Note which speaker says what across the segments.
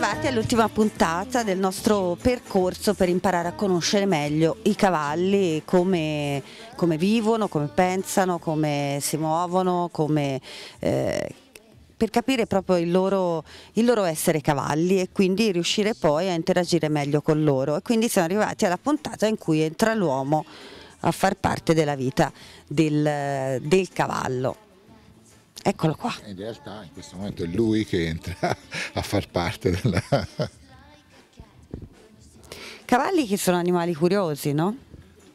Speaker 1: arrivati all'ultima puntata del nostro percorso per imparare a conoscere meglio i cavalli, come, come vivono, come pensano, come si muovono, come, eh, per capire proprio il loro, il loro, essere cavalli e quindi riuscire poi a interagire meglio con loro. E quindi siamo arrivati alla puntata in cui entra l'uomo a far parte della vita del, del cavallo. Eccolo qua.
Speaker 2: In realtà in questo momento è lui che entra a far parte della...
Speaker 1: Cavalli che sono animali curiosi, no?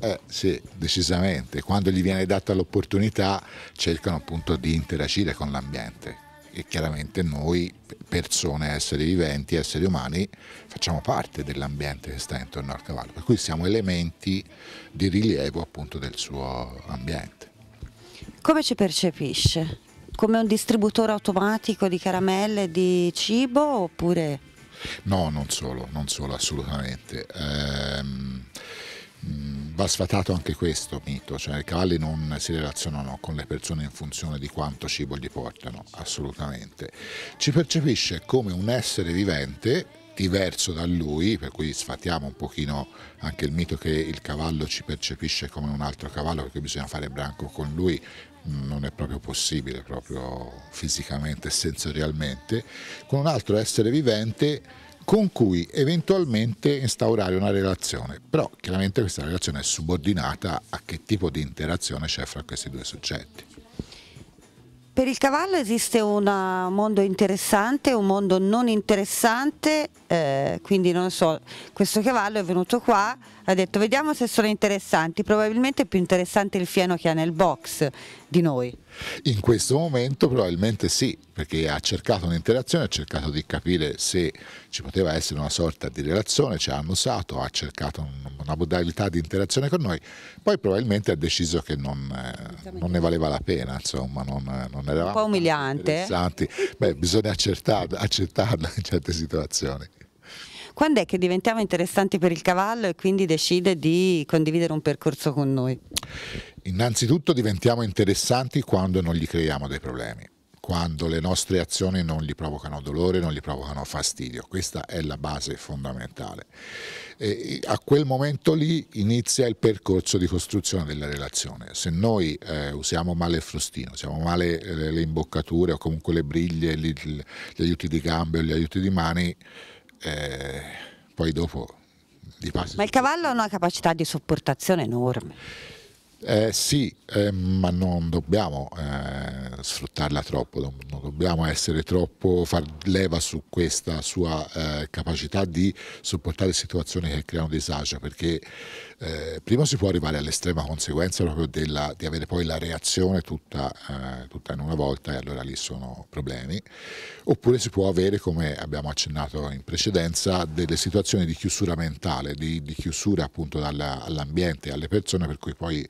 Speaker 2: Eh, sì, decisamente. Quando gli viene data l'opportunità cercano appunto di interagire con l'ambiente e chiaramente noi persone, esseri viventi, esseri umani, facciamo parte dell'ambiente che sta intorno al cavallo, per cui siamo elementi di rilievo appunto del suo ambiente.
Speaker 1: Come ci percepisce? come un distributore automatico di caramelle, di cibo oppure...
Speaker 2: No, non solo, non solo assolutamente. Ehm, mm, va sfatato anche questo mito, cioè i cavalli non si relazionano con le persone in funzione di quanto cibo gli portano, assolutamente. Ci percepisce come un essere vivente diverso da lui, per cui sfatiamo un pochino anche il mito che il cavallo ci percepisce come un altro cavallo, perché bisogna fare branco con lui, non è proprio possibile, proprio fisicamente e sensorialmente, con un altro essere vivente con cui eventualmente instaurare una relazione, però chiaramente questa relazione è subordinata a che tipo di interazione c'è fra questi due soggetti.
Speaker 1: Per il cavallo esiste una, eh, un mondo interessante, un mondo non interessante, eh, quindi non so, questo cavallo è venuto qua ha detto vediamo se sono interessanti, probabilmente è più interessante il fieno che ha nel box di noi.
Speaker 2: In questo momento probabilmente sì, perché ha cercato un'interazione, ha cercato di capire se ci poteva essere una sorta di relazione, ci hanno usato, ha cercato una modalità di interazione con noi, poi probabilmente ha deciso che non, eh, non ne valeva la pena, insomma, non, non eravamo un po' umiliante. Beh, bisogna accettarla, accettarla in certe situazioni.
Speaker 1: Quando è che diventiamo interessanti per il cavallo e quindi decide di condividere un percorso con noi?
Speaker 2: Innanzitutto diventiamo interessanti quando non gli creiamo dei problemi quando le nostre azioni non gli provocano dolore, non gli provocano fastidio. Questa è la base fondamentale. E a quel momento lì inizia il percorso di costruzione della relazione. Se noi eh, usiamo male il frustino, usiamo male eh, le, le imboccature o comunque le briglie, gli, gli aiuti di gambe o gli aiuti di mani, eh, poi dopo di passi. Ma il
Speaker 1: cavallo ha una capacità di sopportazione enorme.
Speaker 2: Eh, sì, eh, ma non dobbiamo eh, sfruttarla troppo, non, dobbiamo essere troppo, far leva su questa sua eh, capacità di sopportare situazioni che creano disagio, perché eh, prima si può arrivare all'estrema conseguenza proprio della, di avere poi la reazione tutta, eh, tutta, in una volta e allora lì sono problemi, oppure si può avere, come abbiamo accennato in precedenza, delle situazioni di chiusura mentale, di, di chiusura appunto
Speaker 1: all'ambiente,
Speaker 2: alle persone per cui poi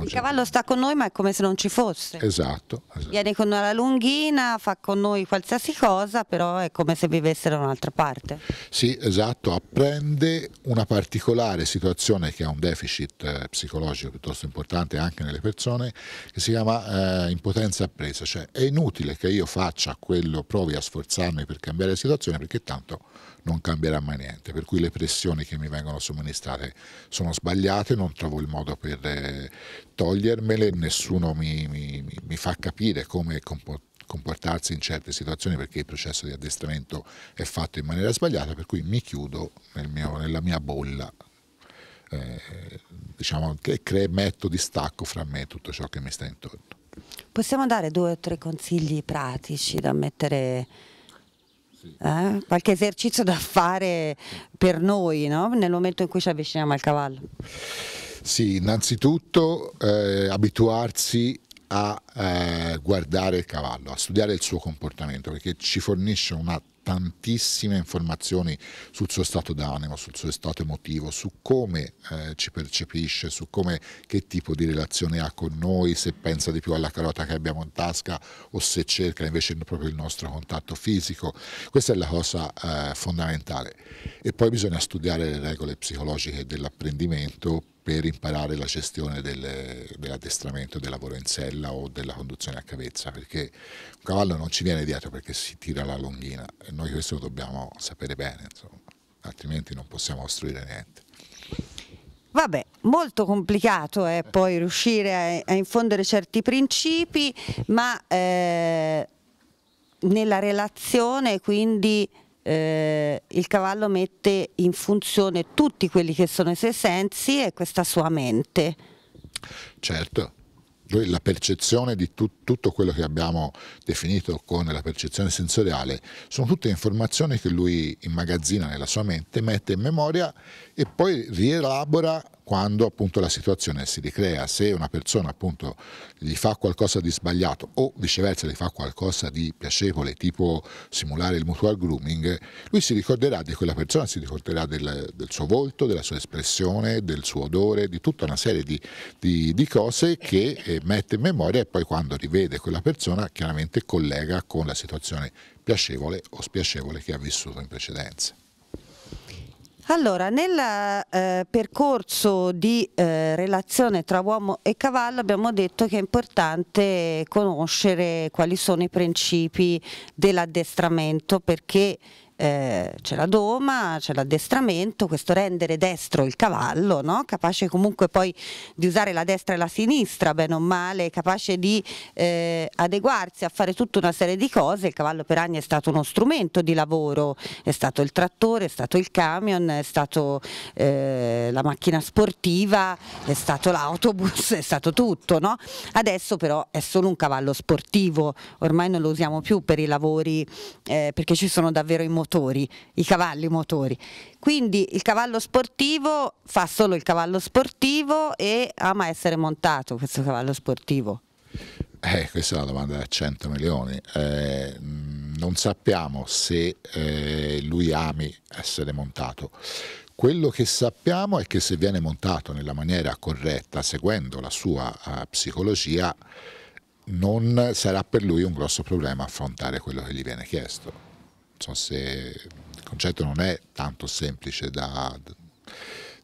Speaker 1: il certo. cavallo sta con noi ma è come se non ci fosse.
Speaker 2: Esatto,
Speaker 1: esatto. Viene con noi la lunghina, fa con noi qualsiasi cosa, però è come se vivesse da un'altra parte.
Speaker 2: Sì, esatto, apprende una particolare situazione che ha un deficit eh, psicologico piuttosto importante anche nelle persone, che si chiama eh, impotenza appresa, cioè è inutile che io faccia quello, provi a sforzarmi per cambiare la situazione perché tanto non cambierà mai niente, per cui le pressioni che mi vengono somministrate sono sbagliate, non trovo il modo per eh, togliermele, nessuno mi, mi, mi fa capire come comportarmi comportarsi in certe situazioni perché il processo di addestramento è fatto in maniera sbagliata, per cui mi chiudo nel mio, nella mia bolla, eh, diciamo che cre- metto distacco fra me e tutto ciò che mi sta intorno.
Speaker 1: Possiamo dare due o tre consigli pratici da mettere eh? qualche esercizio da fare per noi no? nel momento in cui ci avviciniamo al cavallo.
Speaker 2: Sì, innanzitutto eh, abituarsi a eh, guardare il cavallo, a studiare il suo comportamento, perché ci fornisce una tantissime informazioni sul suo stato d'animo, sul suo stato emotivo, su come eh, ci percepisce, su come, che tipo di relazione ha con noi, se pensa di più alla carota che abbiamo in tasca o se cerca invece proprio il nostro contatto fisico. Questa è la cosa eh, fondamentale. E poi bisogna studiare le regole psicologiche dell'apprendimento per imparare la gestione del, dell'addestramento, del lavoro in sella o della conduzione a cavezza, perché un cavallo non ci viene dietro perché si tira la longhina, e noi questo lo dobbiamo sapere bene, insomma, altrimenti non possiamo costruire niente.
Speaker 1: Vabbè, molto complicato è eh, poi riuscire a, a, infondere certi principi, ma eh, nella relazione quindi eh, il cavallo mette in funzione tutti quelli che sono i suoi sensi e questa sua mente.
Speaker 2: Certo, la percezione di tu, tutto quello che abbiamo definito con la percezione sensoriale sono tutte informazioni che lui immagazzina nella sua mente, mette in memoria e poi rielabora quando appunto la situazione si ricrea, se una persona appunto gli fa qualcosa di sbagliato o viceversa gli fa qualcosa di piacevole, tipo simulare il mutual grooming, lui si ricorderà di quella persona, si ricorderà del, del suo volto, della sua espressione, del suo odore, di tutta una serie di, di, di cose che eh, mette in memoria e poi quando rivede quella persona chiaramente collega con la situazione piacevole o spiacevole che ha vissuto in precedenza.
Speaker 1: Allora, nel eh, percorso di eh, relazione tra uomo e cavallo abbiamo detto che è importante conoscere quali sono i principi dell'addestramento perché eh, c'è la doma, c'è l'addestramento, questo rendere destro il cavallo, no? capace comunque poi di usare la destra e la sinistra, bene o male, capace di eh, adeguarsi a fare tutta una serie di cose. Il cavallo per anni è stato uno strumento di lavoro, è stato il trattore, è stato il camion, è stato eh, la macchina sportiva, è stato l'autobus, è stato tutto. No? Adesso però è solo un cavallo sportivo, ormai non lo usiamo più per i lavori eh, perché ci sono davvero i motivi motori, i cavalli motori. Quindi il cavallo sportivo fa solo il cavallo sportivo e ama essere montato questo cavallo sportivo.
Speaker 2: Eh, questa è una domanda da 100 milioni. Eh, non sappiamo se eh, lui ami essere montato. Quello che sappiamo è che se viene montato nella maniera corretta, seguendo la sua uh, psicologia, non sarà per lui un grosso problema affrontare quello che gli viene chiesto insomma, se il concetto non è tanto semplice da,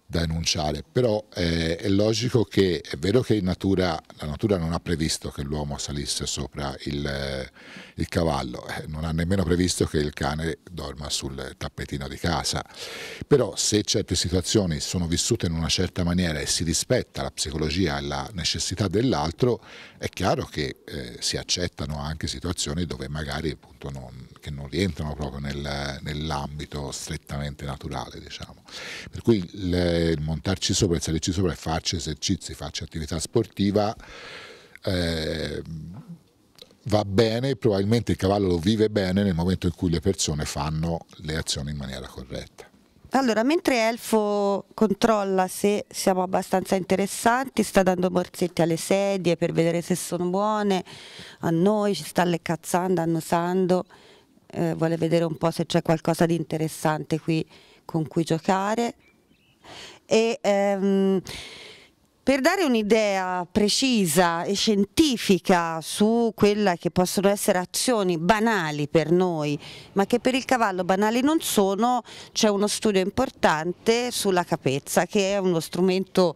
Speaker 2: da enunciare, però eh, è logico che è vero che in natura, la natura non ha previsto che l'uomo salisse sopra il, eh, il cavallo, eh, non ha nemmeno previsto che il cane dorma sul tappetino di casa, però se certe situazioni sono vissute in una certa maniera e si rispetta la psicologia e la necessità dell'altro, è chiaro che eh, si accettano anche situazioni dove magari appunto non, che non rientrano proprio nel, nell'ambito strettamente naturale, diciamo. Per cui il, il montarci sopra, il salirci sopra e farci esercizi, farci attività sportiva. Eh, va bene, probabilmente il cavallo lo vive bene nel momento in cui le persone fanno le azioni in maniera corretta.
Speaker 1: Allora, mentre Elfo controlla se siamo abbastanza interessanti, sta dando morsetti alle sedie per vedere se sono buone, a noi ci sta leccazzando, annusando eh, vuole vedere un po' se c'è qualcosa di interessante qui con cui giocare. E, ehm, per dare un'idea precisa e scientifica su quella che possono essere azioni banali per noi, ma che per il cavallo banali non sono, c'è uno studio importante sulla capezza, che è uno strumento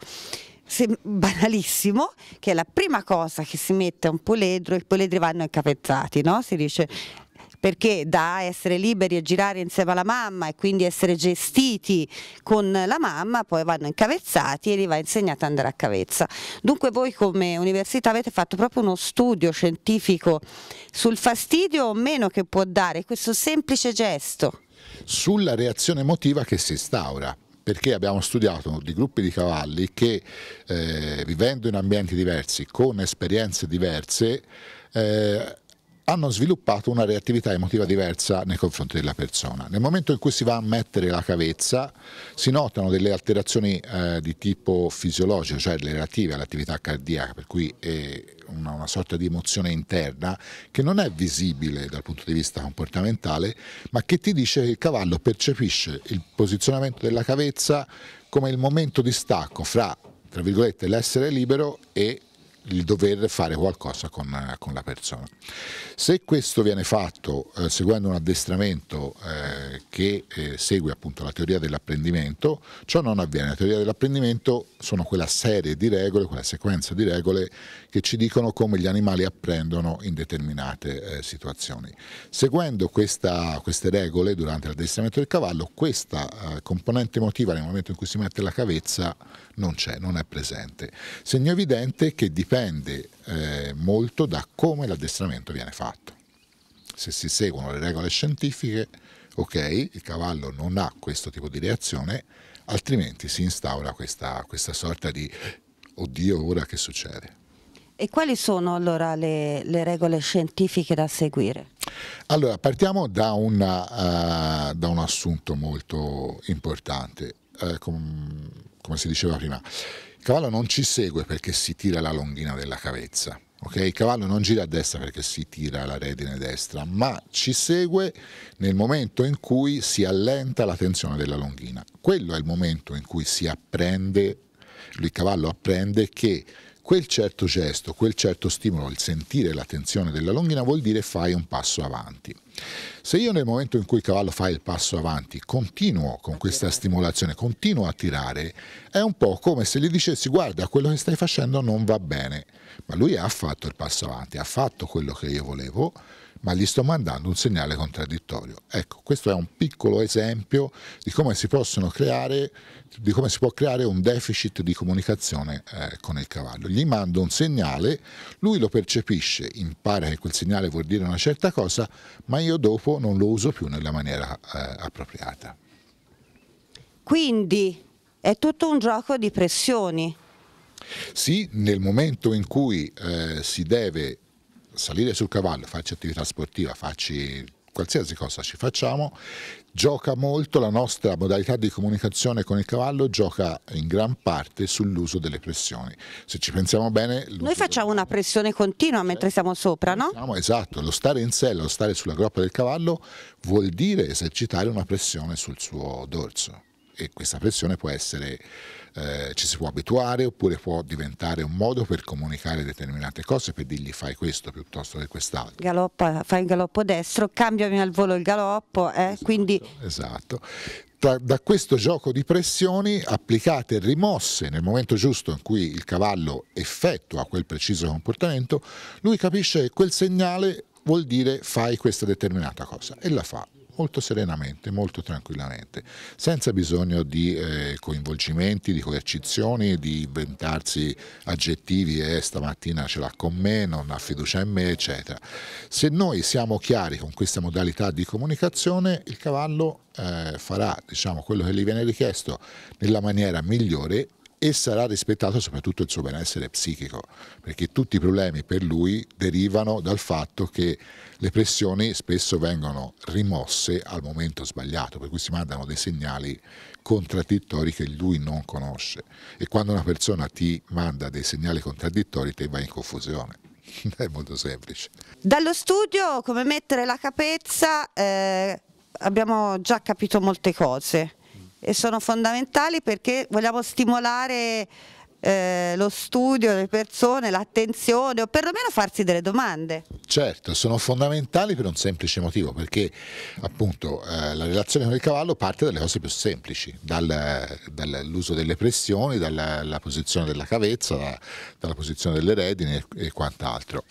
Speaker 1: banalissimo, che è la prima cosa che si mette a un poledro, i poledri vanno incapezzati, no? si dice perché da essere liberi e girare insieme alla mamma e quindi essere gestiti con la mamma, poi vanno incavezzati e gli va insegnato ad andare a cavezza. Dunque voi come università avete fatto proprio uno studio scientifico sul fastidio o meno che può dare questo semplice gesto? Sulla reazione emotiva che si instaura perché abbiamo studiato di
Speaker 2: gruppi di cavalli che eh, vivendo in ambienti diversi, con esperienze diverse, eh, hanno sviluppato una reattività emotiva diversa nei confronti della persona. Nel momento in cui si va a mettere la cavezza si notano delle alterazioni eh, di tipo fisiologico, cioè relative all'attività cardiaca, per cui è una, una sorta di emozione interna che non è visibile dal punto di vista comportamentale, ma che ti dice che il cavallo percepisce il posizionamento della cavezza come il momento di stacco fra, tra virgolette, l'essere libero e il dover fare qualcosa con, eh, con la persona. Se questo viene fatto eh, seguendo un addestramento eh, che eh, segue appunto la teoria dell'apprendimento, ciò non avviene. La teoria dell'apprendimento sono quella serie di regole, quella sequenza di regole che ci dicono come gli animali apprendono in determinate eh, situazioni. Seguendo questa, queste regole durante l'addestramento del cavallo, questa eh, componente emotiva nel momento in cui si mette la cavezza non c'è, non è presente. Segno evidente che di dipende eh, molto da come l'addestramento viene fatto. Se si seguono le regole scientifiche, ok, il cavallo non ha questo tipo di reazione, altrimenti si instaura questa, questa sorta di oddio ora che succede.
Speaker 1: E quali sono allora le, le regole scientifiche da seguire?
Speaker 2: Allora, partiamo da, una, uh, eh, da un assunto molto importante, uh, com, come si diceva prima il cavallo non ci segue perché si tira la longhina della cavezza. Okay? Il cavallo non gira a destra perché si tira la redine destra, ma ci segue nel momento in cui si allenta la tensione della longhina. Quello è il momento in cui si apprende, il cavallo apprende che Quel certo gesto, quel certo stimolo, il sentire l'attenzione della longhina vuol dire fai un passo avanti. Se io nel momento in cui il cavallo fa il passo avanti continuo con questa stimolazione, continuo a tirare, è un po' come se gli dicessi guarda quello che stai facendo non va bene, ma lui ha fatto il passo avanti, ha fatto quello che io volevo, ma gli sto mandando un segnale contraddittorio. Ecco, questo è un piccolo esempio di come si, creare, di come si può creare un deficit di comunicazione eh, con il cavallo. Gli mando un segnale, lui lo percepisce, impara che quel segnale vuol dire una certa cosa, ma io dopo non lo uso più nella
Speaker 1: maniera eh, appropriata. Quindi è tutto un gioco di pressioni.
Speaker 2: Sì, nel momento in cui eh, si deve salire sul cavallo, farci attività sportiva, farci qualsiasi cosa ci facciamo, gioca molto la nostra modalità di comunicazione con il cavallo, gioca in gran parte sull'uso delle pressioni. Se ci pensiamo bene... Noi
Speaker 1: facciamo una pressione continua mentre siamo sopra, no?
Speaker 2: Siamo, esatto, lo stare in sella, lo stare sulla groppa del cavallo vuol dire esercitare una pressione sul suo dorso e questa pressione può essere, eh, ci si può abituare oppure può diventare un modo per comunicare determinate cose, per dirgli fai questo piuttosto che quest'altro.
Speaker 1: Galoppa, fai il galoppo destro, cambiami al volo il galoppo, eh? esatto, quindi...
Speaker 2: Esatto. Da, da questo gioco di pressioni applicate e rimosse nel momento giusto in cui il cavallo effettua quel preciso comportamento, lui capisce che quel segnale vuol dire fai questa determinata cosa e la fa molto serenamente, molto tranquillamente, senza bisogno di eh, coinvolgimenti, di coercizioni, di inventarsi aggettivi e eh, stamattina ce l'ha con me, non ha fiducia in me, eccetera. Se noi siamo chiari con questa modalità di comunicazione, il cavallo eh, farà diciamo, quello che gli viene richiesto nella maniera migliore e sarà rispettato soprattutto il suo benessere psichico, perché tutti i problemi per lui derivano dal fatto che le pressioni spesso vengono rimosse al momento sbagliato, per cui si mandano dei segnali contraddittori che lui non conosce e quando una persona ti manda dei segnali contraddittori te vai in confusione. È molto semplice.
Speaker 1: Dallo studio, come mettere la capezza, eh, abbiamo già capito molte cose e sono fondamentali perché vogliamo stimolare eh, lo studio le persone, l'attenzione o perlomeno farsi delle domande.
Speaker 2: Certo, sono fondamentali per un semplice motivo, perché appunto eh, la relazione con il cavallo parte dalle cose più semplici, dal, dall'uso delle pressioni, dalla posizione della cavezza, da, dalla posizione delle redini e, e quant'altro.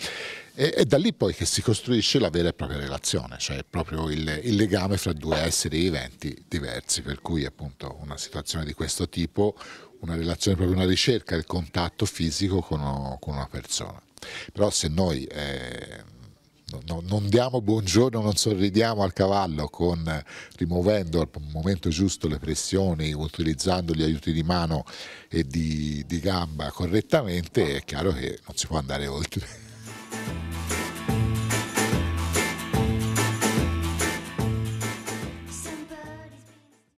Speaker 2: E, è da lì poi che si costruisce la vera e propria relazione, cioè proprio il, il legame fra due esseri viventi diversi, per cui appunto una situazione di questo tipo, una relazione proprio una ricerca, del contatto fisico con, con una persona. Però se noi... Eh, No, non diamo buongiorno, non sorridiamo al cavallo con, rimuovendo al momento giusto le pressioni, utilizzando gli aiuti di mano e di, di gamba correttamente, è chiaro che non si può andare oltre.